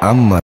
阿玛。